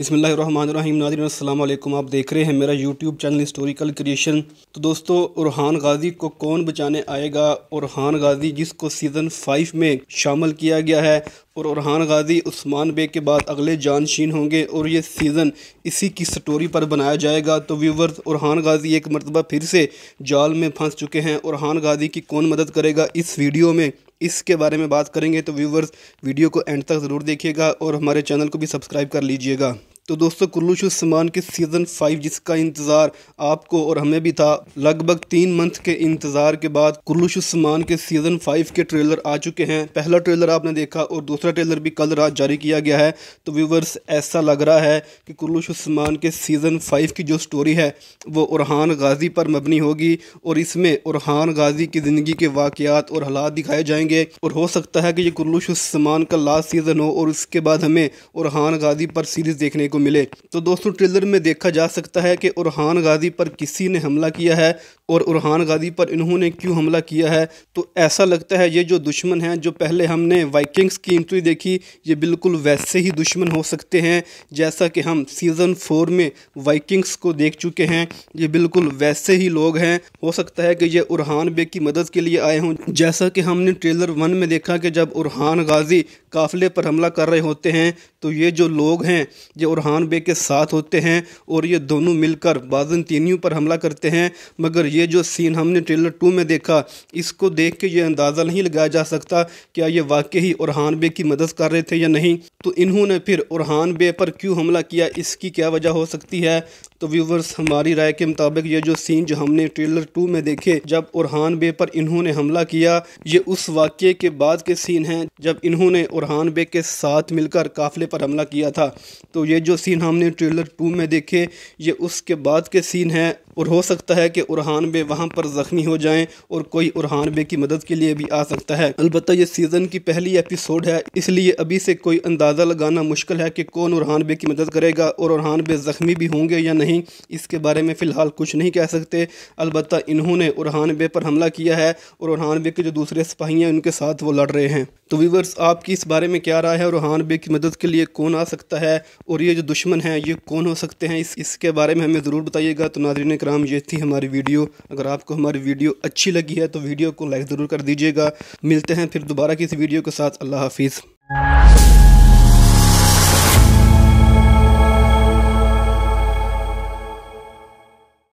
बिसमीम नादरम आप देख रहे हैं मेरा यूट्यूब चैनल हिस्टोरिकल क्रिएशन तो दोस्तों उरहान गाजी को कौन बचाने आएगा उरहान गाजी जिसको सीज़न फाइव में शामिल किया गया है और उरहान गाजी उस्मान बे के बाद अगले जानशीन होंगे और ये सीज़न इसी की स्टोरी पर बनाया जाएगा तो व्यूवर्स उरहान गाजी एक मरतबा फिर से जाल में फंस चुके हैं उरहान गाजी की कौन मदद करेगा इस वीडियो में इसके बारे में बात करेंगे तो व्यूवर्स वीडियो को एंड तक ज़रूर देखिएगा और हमारे चैनल को भी सब्सक्राइब कर लीजिएगा तो दोस्तों कुल्लू शू समान के सीज़न फाइव जिसका इंतज़ार आपको और हमें भी था लगभग तीन मंथ के इंतज़ार के बाद कुल्लू शू समान के सीज़न फाइव के ट्रेलर आ चुके हैं पहला ट्रेलर आपने देखा और दूसरा ट्रेलर भी कल रात जारी किया गया है तो व्यूवर्स ऐसा लग रहा है कि कुल्लू शू समान के सीज़न फाइव की जो स्टोरी है वो उरहान गाजी पर मबनी होगी और इसमें उरहान गाजी की ज़िंदगी के वाक़ात और हालात दिखाए जाएंगे और हो सकता है कि ये कुल्लू शू समान का लास्ट सीज़न हो और उसके बाद हमें उरहान गाजी पर सीरीज़ देखने को मिले तो दोस्तों ट्रेलर में देखा जा सकता है कि उरहान गादी पर किसी ने हमला किया है और उरहान गादी पर इन्होंने क्यों हमला किया है तो ऐसा लगता है ये जो दुश्मन हैं जो पहले हमने वाइकिंग्स की एंट्री देखी ये बिल्कुल वैसे ही दुश्मन हो सकते हैं जैसा कि हम सीज़न फोर में वाइकिंग्स को देख चुके हैं ये बिल्कुल वैसे ही लोग हैं हो सकता है कि ये उरहान बे की मदद के लिए आए हों जैसा कि हमने ट्रेलर वन में देखा कि जब उरहान गाजी काफिले पर हमला कर रहे होते हैं तो ये जो लोग हैं ये बुरहान बे के साथ होते हैं और ये दोनों मिलकर तीनियों पर हमला करते हैं मगर ये जो सीन हमने ट्रेलर टू में देखा इसको देख के ये अंदाज़ा नहीं लगाया जा सकता क्या ये वाकई ही उरहान बे की मदद कर रहे थे या नहीं तो इन्होंने फिर उरहान बे पर क्यों हमला किया इसकी क्या वजह हो सकती है तो व्यूवर्स हमारी राय के मुताबिक ये जो सीन जो हमने ट्रेलर टू में देखे जब उरहान बे पर इन्होंने हमला किया ये उस वाक्य के बाद के सीन हैं जब इन्होंने उरहान बे के साथ मिलकर काफिले पर हमला किया था तो ये जो सीन हमने ट्रेलर टू में देखे ये उसके बाद के सीन हैं और हो सकता है कि उरहान बे वहाँ पर ज़ख्मी हो जाएं और कोई उरहान बे की मदद के लिए भी आ सकता है अलबत् ये सीज़न की पहली एपिसोड है इसलिए अभी से कोई अंदाज़ा लगाना मुश्किल है कि कौन उरहान बे की मदद करेगा और उरहान बे ज़ख्मी भी होंगे या नहीं इसके बारे में फ़िलहाल कुछ नहीं कह सकते अलबत्त इन्होंने उरहान बे पर हमला किया है और उरहान बे के जो दूसरे सिपाही हैं उनके साथ वो लड़ रहे हैं तो वीवर्स आपकी इस बारे में क्या राय है और रूहान बेग की मदद के लिए कौन आ सकता है और ये जो दुश्मन हैं ये कौन हो सकते हैं इस इसके बारे में हमें ज़रूर बताइएगा तो नाजरीन कराम ये थी हमारी वीडियो अगर आपको हमारी वीडियो अच्छी लगी है तो वीडियो को लाइक ज़रूर कर दीजिएगा मिलते हैं फिर दोबारा की इस वीडियो के साथ अल्लाह हाफिज़